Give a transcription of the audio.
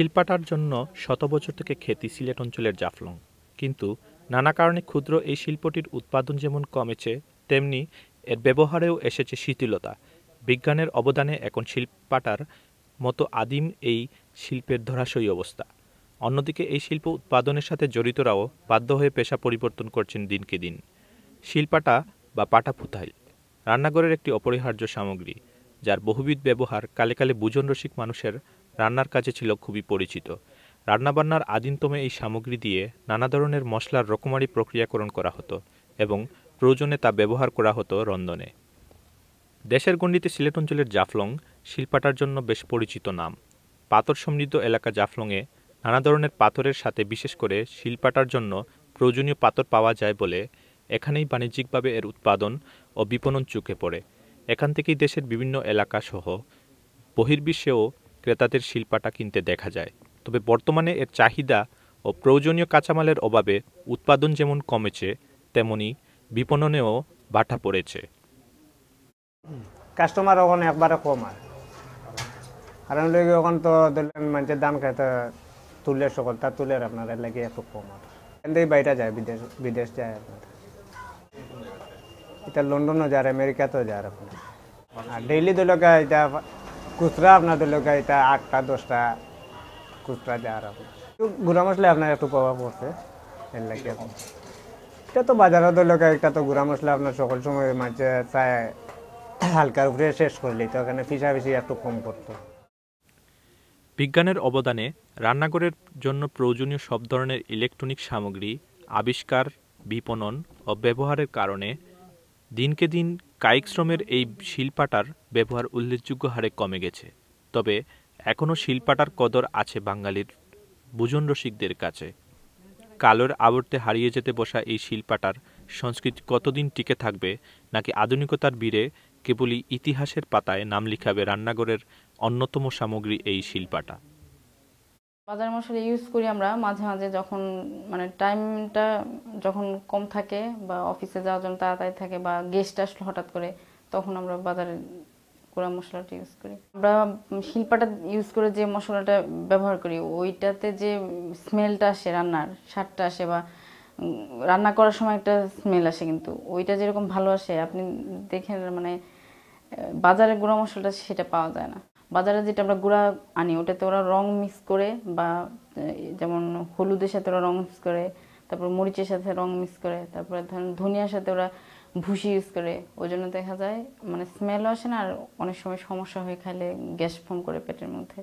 শিল্পাটার জন্য শত বছর থেকে খ্যাতি সিলেট অঞ্চলের জাফলং কিন্তু নানা কারণে ক্ষুদ্র এই শিল্পটির উৎপাদন যেমন কমেছে তেমনি এর ব্যবহারেও এসেছে শিথিলতা বিজ্ঞানের অবদানে এখন শিল্পাটার মতো আদিম এই শিল্পের ধরাশয়ী অবস্থা অন্যদিকে এই শিল্প উৎপাদনের সাথে জড়িতরাও বাধ্য হয়ে পেশা পরিবর্তন করছেন দিনকে দিন শিল্পাটা বা পাটা ফুতাইল রান্নাঘরের একটি অপরিহার্য সামগ্রী যার বহুবিধ ব্যবহার কালে কালে বুজনরসিক মানুষের রান্নার কাজে ছিল খুবই পরিচিত রান্নাবান্নার আদিমতমে এই সামগ্রী দিয়ে নানা ধরনের মশলার রকমারি প্রক্রিয়াকরণ করা হতো এবং প্রয়োজনে তা ব্যবহার করা হতো রন্ধনে দেশের গণ্ডিতে সিলেট অঞ্চলের জাফলং শিল্পাটার জন্য বেশ পরিচিত নাম পাথর সমৃদ্ধ এলাকা জাফলংয়ে নানা ধরনের পাথরের সাথে বিশেষ করে শিল্পাটার জন্য প্রয়োজনীয় পাথর পাওয়া যায় বলে এখানেই বাণিজ্যিকভাবে এর উৎপাদন ও বিপণন চুকে পড়ে এখান থেকেই দেশের বিভিন্ন এলাকা সহ বহির্বিশ্বেও ক্রেতাদের শিল্পাটা কিনতে দেখা যায় তবে বর্তমানে এর চাহিদা ও প্রয়োজনীয় কাঁচামালের অভাবে উৎপাদন যেমন কমেছে তেমনি বিপণনেও বাটা পড়েছে কাস্টমার ওখানে একবারে কম আর কারণ লেগে ওখান তো ধরলেন মানুষের দাম খাইতে তুললে সকল তা তুলে আপনার লাগে একটু কম আর এখান বাইরে যায় বিদেশ বিদেশ যায় আপনার এটা লন্ডনও যায় আমেরিকাতেও যায় আপনার আর ডেইলি ধরলে এটা খুচরা আপনাদের লোক এটা আটটা দশটা খুচরা যাওয়ার আপনার গুঁড়া মশলা আপনার একটু প্রভাব পড়ছে এর লাগে এটা তো বাজারের লোক এটা তো গুড়া মশলা আপনার সকল সময় মাঝে চায় হালকার উপরে শেষ করলেই তো এখানে ফিসাফিসি একটু কম করতো বিজ্ঞানের অবদানে রান্নাঘরের জন্য প্রয়োজনীয় সব ধরনের ইলেকট্রনিক সামগ্রী আবিষ্কার বিপণন ও ব্যবহারের কারণে দিনকে দিন কায়িক শ্রমের এই শিল্পাটার ব্যবহার উল্লেখযোগ্য হারে কমে গেছে তবে এখনও শিল্পাটার কদর আছে বাঙালির বুজন রসিকদের কাছে কালোর আবর্তে হারিয়ে যেতে বসা এই শিল্পাটার সংস্কৃতি কতদিন টিকে থাকবে নাকি আধুনিকতার বীরে কেবলই ইতিহাসের পাতায় নাম লিখাবে রান্নাঘরের অন্যতম সামগ্রী এই শিল্পাটা বাজার মশলা ইউজ করি আমরা মাঝে মাঝে যখন মানে টাইমটা যখন কম থাকে বা অফিসে যাওয়ার জন্য তাড়াতাড়ি থাকে বা গেস্ট আসলো হঠাৎ করে তখন আমরা বাজারে গোড়া মশলাটা ইউজ করি আমরা শিল্পাটা ইউজ করে যে মশলাটা ব্যবহার করি ওইটাতে যে স্মেলটা আসে রান্নার স্বাদটা আসে বা রান্না করার সময় একটা স্মেল আসে কিন্তু ওইটা যেরকম ভালো আসে আপনি দেখেন মানে বাজারে গুঁড়া মশলাটা সেটা পাওয়া যায় না বাজারে যেটা আমরা গুঁড়া আনি ওটাতে ওরা রং মিক্স করে বা যেমন হলুদের সাথে ওরা রং মিক্স করে তারপর মরিচের সাথে রং মিক্স করে তারপরে ধরেন ধনিয়ার সাথে ওরা ভুসি ইউজ করে ওই জন্য দেখা যায় মানে স্মেলও আসে না আর অনেক সময় সমস্যা হয়ে খাইলে গ্যাস ফর্ম করে পেটের মধ্যে